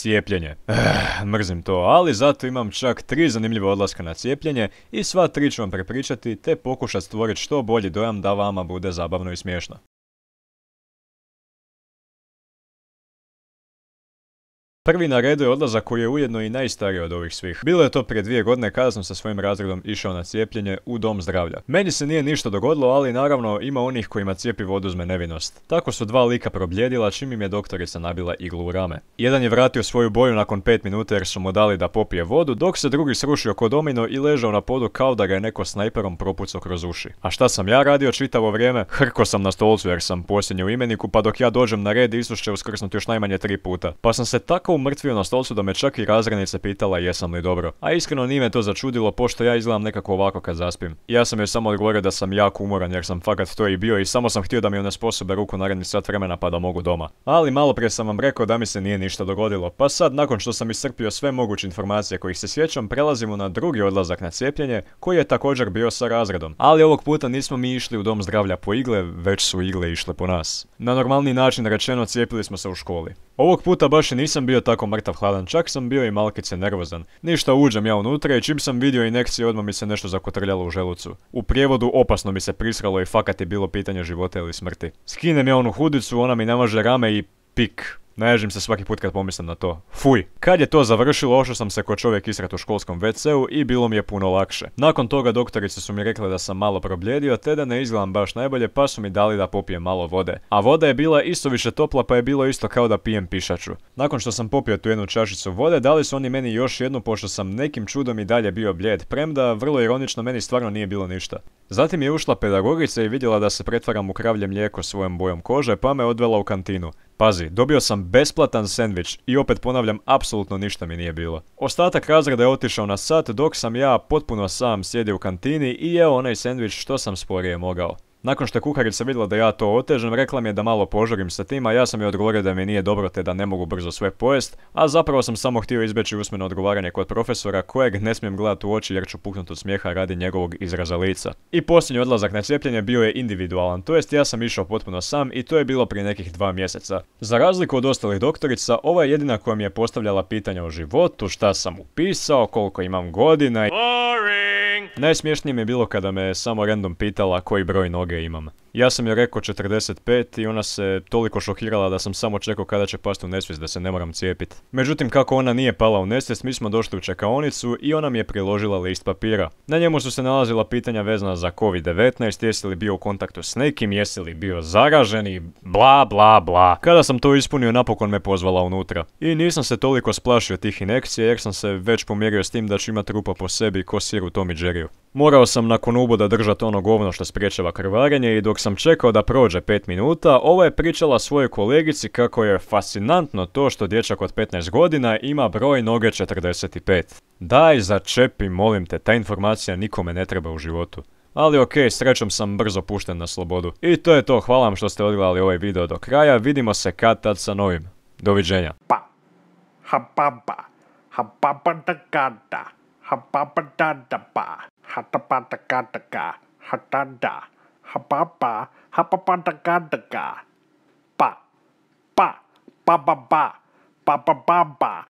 Cijepljenje. Eh, mrzim to, ali zato imam čak tri zanimljive odlaska na cijepljenje i sva tri ću vam prepričati te pokušat stvoriti što bolji dojam da vama bude zabavno i smiješno. Prvi na redu je odlazak koji je ujedno i najstariji od ovih svih. Bilo je to prije dvije godine kada sam sa svojim razredom išao na cijepljenje u dom zdravlja. Meni se nije ništa dogodilo, ali naravno ima onih kojima vodu oduzme nevinost. Tako su dva lika probljedila čim im je doktorica nabila iglu u rame. Jedan je vratio svoju boju nakon pet minuta jer su mu dali da popije vodu, dok se drugi srušio kod domino i ležao na podu kao da ga je neko snajperom propucao kroz uši. A šta sam ja radio čitavo vrijeme? Hrko sam na stolcu jer sam posljednji u imeniku, pa dok ja dođem na red isušće uskrsnuti još najmanje tri puta. Pa sam se tako toliko umrtvio na stolcu da me čak i razrednica pitala jesam li dobro. A iskreno nije me to začudilo pošto ja izgledam nekako ovako kad zaspim. Ja sam joj samo odgovorio da sam jako umoran jer sam fakat to i bio i samo sam htio da mi sposobe ruku naredni sat vremena pa da mogu doma. Ali malo prije sam vam rekao da mi se nije ništa dogodilo, pa sad nakon što sam iscrpio sve moguće informacije kojih se sjećam prelazimo na drugi odlazak na cijepljenje koji je također bio sa razredom. Ali ovog puta nismo mi išli u dom zdravlja po igle, već su igle išle po nas. Na normalni način rečeno cijepili smo se u školi. Ovog puta baš i nisam bio tako mrtav hladan, čak sam bio i malkice nervozan. Ništa uđem ja unutra i čim sam vidio inekcije odmah mi se nešto zakotrljalo u želucu. U prijevodu opasno mi se prisralo i fakat je bilo pitanje života ili smrti. Skinem ja onu hudicu, ona mi namaže rame i pik. Naježim se svaki put kad pomislim na to. Fuj! Kad je to završilo, ošao sam se ko čovjek israt u školskom WC-u i bilo mi je puno lakše. Nakon toga doktorice su mi rekli da sam malo probljedio te da ne izgledam baš najbolje pa su mi dali da popijem malo vode. A voda je bila isto više topla pa je bilo isto kao da pijem pišaču. Nakon što sam popio tu jednu čašicu vode, dali su oni meni još jednu pošto sam nekim čudom i dalje bio blijed, premda vrlo ironično meni stvarno nije bilo ništa. Zatim je ušla pedagogica i vidjela da se pretvaram u kravlje mlijeko svojom bojom kože pa me odvela u kantinu. Pazi, dobio sam besplatan sandvič i opet ponavljam, apsolutno ništa mi nije bilo. Ostatak razreda je otišao na sat dok sam ja potpuno sam sjedio u kantini i jeo onaj sandvič što sam sporije mogao. Nakon što je kuharica vidjela da ja to otežem, rekla mi je da malo požurim sa tim, a ja sam joj odgovorio da mi nije dobro te da ne mogu brzo sve pojest, a zapravo sam samo htio izbjeći usmeno odgovaranje kod profesora kojeg ne smijem gledati u oči jer ću puknut od smijeha radi njegovog izraza lica. I posljednji odlazak na cijepljenje bio je individualan, to jest ja sam išao potpuno sam i to je bilo prije nekih dva mjeseca. Za razliku od ostalih doktorica, ova je jedina koja mi je postavljala pitanja o životu, šta sam upisao, koliko imam godina i... Najsmješnije mi je bilo kada me samo random pitala koji broj noge imam. Ja sam joj rekao 45 i ona se toliko šokirala da sam samo čekao kada će pasti u nesvijest da se ne moram cijepit. Međutim, kako ona nije pala u nesvijest, mi smo došli u čekaonicu i ona mi je priložila list papira. Na njemu su se nalazila pitanja vezana za COVID-19, jesi li bio u kontaktu s nekim, jesi li bio zaražen i bla bla bla. Kada sam to ispunio, napokon me pozvala unutra. I nisam se toliko splašio tih inekcija jer sam se već pomjerio s tim da ću imat rupa po sebi ko sir u Tom Jerry Morao sam nakon uboda držat ono govno što spriječava krvarenje i dok sam čekao da prođe 5 minuta, ova je pričala svojoj kolegici kako je fascinantno to što dječak od 15 godina ima broj noge 45. Daj začepi, molim te, ta informacija nikome ne treba u životu. Ali ok, srećom sam brzo pušten na slobodu. I to je to, hvala vam što ste odgledali ovaj video do kraja, vidimo se kad tad sa novim. Doviđenja. Pa. Ha pa pa. Ha pa, pa Ha pa. pa, pa. Hatapatakataka, hatada, hapapa, hapapatakataka. Ba, ba, ba ba ba, ba ba ba ba.